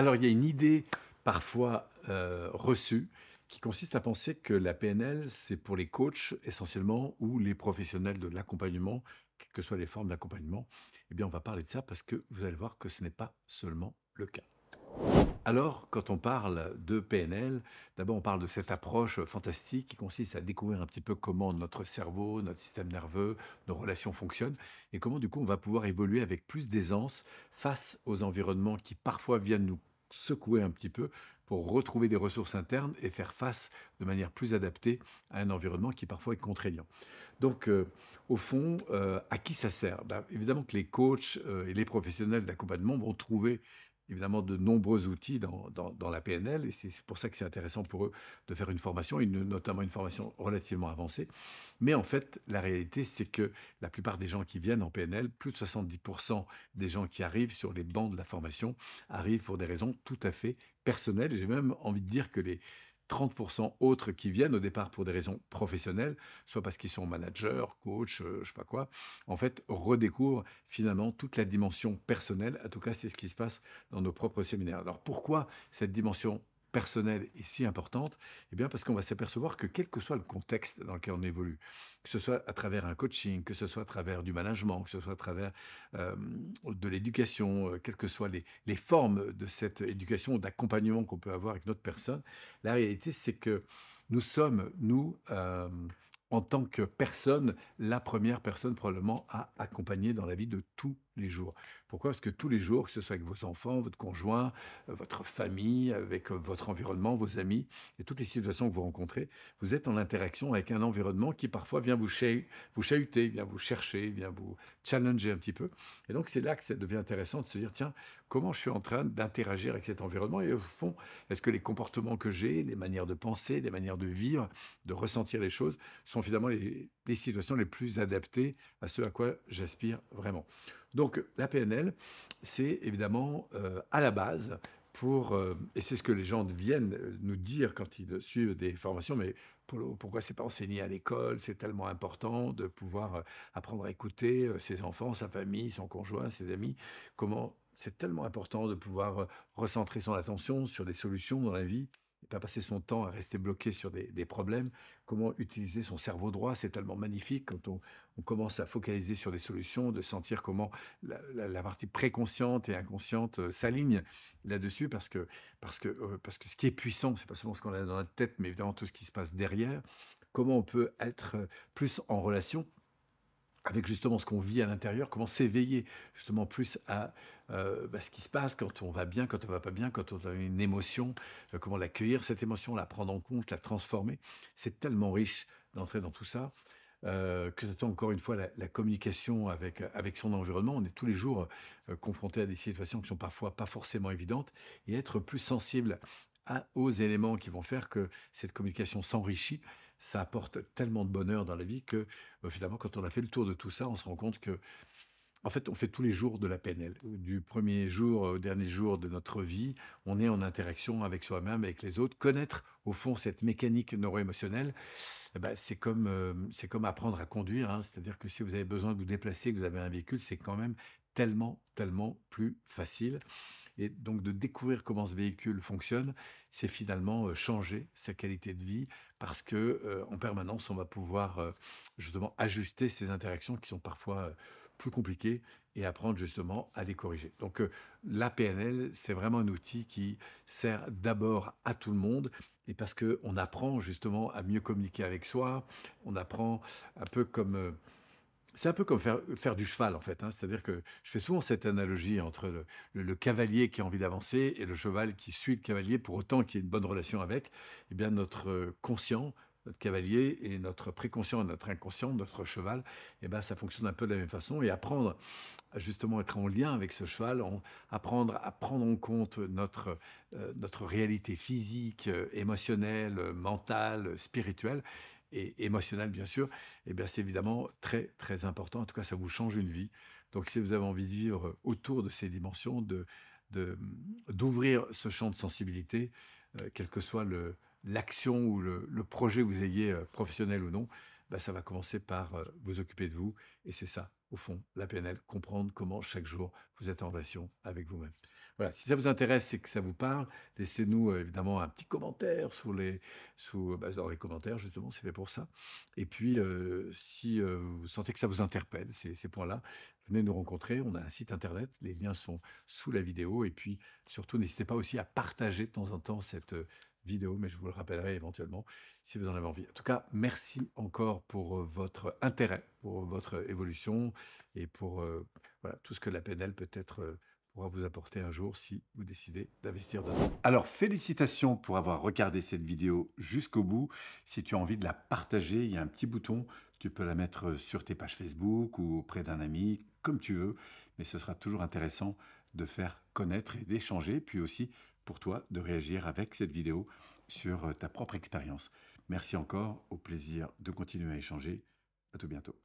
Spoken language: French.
Alors il y a une idée parfois euh, reçue qui consiste à penser que la PNL, c'est pour les coachs essentiellement ou les professionnels de l'accompagnement, quelles que soient les formes d'accompagnement. Eh bien, on va parler de ça parce que vous allez voir que ce n'est pas seulement le cas. Alors, quand on parle de PNL, d'abord on parle de cette approche fantastique qui consiste à découvrir un petit peu comment notre cerveau, notre système nerveux, nos relations fonctionnent et comment du coup on va pouvoir évoluer avec plus d'aisance face aux environnements qui parfois viennent nous secouer un petit peu pour retrouver des ressources internes et faire face de manière plus adaptée à un environnement qui parfois est contraignant. Donc, euh, au fond, euh, à qui ça sert ben, Évidemment que les coachs euh, et les professionnels de d'accompagnement vont trouver évidemment de nombreux outils dans, la PNL et c'est pour ça que c'est intéressant pour eux de faire une formation, notamment une formation relativement avancée. Mais en fait, la réalité, c'est que la plupart des gens qui viennent en PNL, plus de 70% des gens qui arrivent sur les bancs de la formation arrivent pour des raisons tout à fait personnelles. J'ai même envie de dire que les 30% autres qui viennent au départ pour des raisons professionnelles, soit parce qu'ils sont managers, coach, euh, je sais pas quoi, en fait redécouvrent finalement toute la dimension personnelle. En tout cas, c'est ce qui se passe dans nos propres séminaires. Alors pourquoi cette dimension personnelle est si importante Eh bien, parce qu'on va s'apercevoir que quel que soit le contexte dans lequel on évolue, que ce soit à travers un coaching, que ce soit à travers du management, que ce soit à travers euh, de l'éducation, euh, quelles que soient les, formes de cette éducation, d'accompagnement qu'on peut avoir avec notre personne, la réalité, c'est que nous sommes, nous, euh, en tant que personne, la première personne probablement à accompagner dans la vie de tous les jours. Pourquoi Parce que tous les jours, que ce soit avec vos enfants, votre conjoint, euh, votre famille, avec euh, votre environnement, vos amis, et toutes les situations que vous rencontrez, vous êtes en interaction avec un environnement qui parfois vient vous, chahuter, vient vous chercher, vient vous challenger un petit peu. Et donc c'est là que ça devient intéressant de se dire, tiens, comment je suis en train d'interagir avec cet environnement et au fond, est-ce que les comportements que j'ai, les manières de penser, les manières de vivre, de ressentir les choses, sont finalement les, situations les plus adaptées à ce à quoi j'aspire vraiment. Donc la PNL, c'est évidemment euh, à la base pour, euh, et c'est ce que les gens viennent euh, nous dire quand ils suivent des formations, mais pourquoi c'est pas enseigné à l'école C'est tellement important de pouvoir euh, apprendre à écouter euh, ses enfants, sa famille, son conjoint, ses amis. Comment c'est tellement important de pouvoir euh, recentrer son attention sur des solutions dans la vie pas passer son temps à rester bloqué sur des, problèmes. Comment utiliser son cerveau droit C'est tellement magnifique quand on, commence à focaliser sur des solutions, de sentir comment la, partie préconsciente et inconsciente euh, s'aligne là-dessus, parce que, parce, que, euh, parce que ce qui est puissant, c'est pas seulement ce qu'on a dans la tête, mais évidemment tout ce qui se passe derrière. Comment on peut être euh, plus en relation avec justement ce qu'on vit à l'intérieur, comment s'éveiller justement plus à euh, bah, ce qui se passe quand on va bien, quand on va pas bien, quand on a une émotion, euh, comment l'accueillir, cette émotion, la prendre en compte, la transformer. C'est tellement riche d'entrer dans tout ça. Euh, que c'est encore une fois la, communication avec, son environnement. On est tous les jours confrontés à des situations qui sont parfois pas forcément évidentes et être plus sensible aux éléments qui vont faire que cette communication s'enrichit. Ça apporte tellement de bonheur dans la vie que euh, finalement, quand on a fait le tour de tout ça, on se rend compte que en fait, on fait tous les jours de la PNL. Du premier jour au dernier jour de notre vie, on est en interaction avec soi-même, avec les autres. Connaître, au fond, cette mécanique neuroémotionnelle, émotionnelle eh ben, c'est comme, euh, comme apprendre à conduire. Hein. C'est-à-dire que si vous avez besoin de vous déplacer, que vous avez un véhicule, c'est quand même tellement, tellement plus facile. Et donc de découvrir comment ce véhicule fonctionne, c'est finalement euh, changer sa qualité de vie parce que euh, en permanence, on va pouvoir euh, justement ajuster ces interactions qui sont parfois plus compliquées et apprendre justement à les corriger. Donc la PNL, c'est vraiment un outil qui sert d'abord à tout le monde et parce qu'on apprend justement à mieux communiquer avec soi, on apprend un peu comme c'est un peu comme faire, faire du cheval, en fait. Hein. C'est-à-dire que je fais souvent cette analogie entre le, cavalier qui a envie d'avancer et le cheval qui suit le cavalier, pour autant qu'il y ait une bonne relation avec. Eh bien, notre euh, conscient, notre cavalier, et notre préconscient, et notre inconscient, notre cheval, eh bien, ça fonctionne un peu de la même façon. Et apprendre à justement être en lien avec ce cheval, apprendre à prendre en compte notre, euh, notre réalité physique, euh, émotionnelle, mentale, spirituelle, et émotionnel, bien sûr, et eh bien, c'est évidemment très, très important. En tout cas, ça vous change une vie. Donc, si vous avez envie de vivre autour de ces dimensions, de, d'ouvrir ce champ de sensibilité, quelle euh, quel que soit l'action ou le, projet que vous ayez, euh, professionnel ou non, bah, ça va commencer par euh, vous occuper de vous. Et c'est ça, au fond, la PNL, comprendre comment chaque jour vous êtes en relation avec vous-même. Voilà, si ça vous intéresse et que ça vous parle, laissez-nous euh, évidemment un petit commentaire sous les, sous, euh, bah, dans les commentaires, justement, c'est fait pour ça. Et puis, euh, si vous sentez que ça vous interpelle, ces, points-là, venez nous rencontrer. On a un site internet, les liens sont sous la vidéo. Et puis, surtout, n'hésitez pas aussi à partager de temps en temps cette vidéo, mais je vous le rappellerai éventuellement si vous en avez envie. En tout cas, merci encore pour votre intérêt, pour votre évolution et pour tout ce que la PNL peut être pourra vous apporter un jour si vous décidez d'investir dedans. Alors félicitations pour avoir regardé cette vidéo jusqu'au bout. Si tu as envie de la partager, il y a un petit bouton, tu peux la mettre sur tes pages Facebook ou auprès d'un ami, comme tu veux, mais ce sera toujours intéressant de faire connaître et d'échanger, puis aussi pour toi de réagir avec cette vidéo sur ta propre expérience. Merci encore, au plaisir de continuer à échanger. À tout bientôt.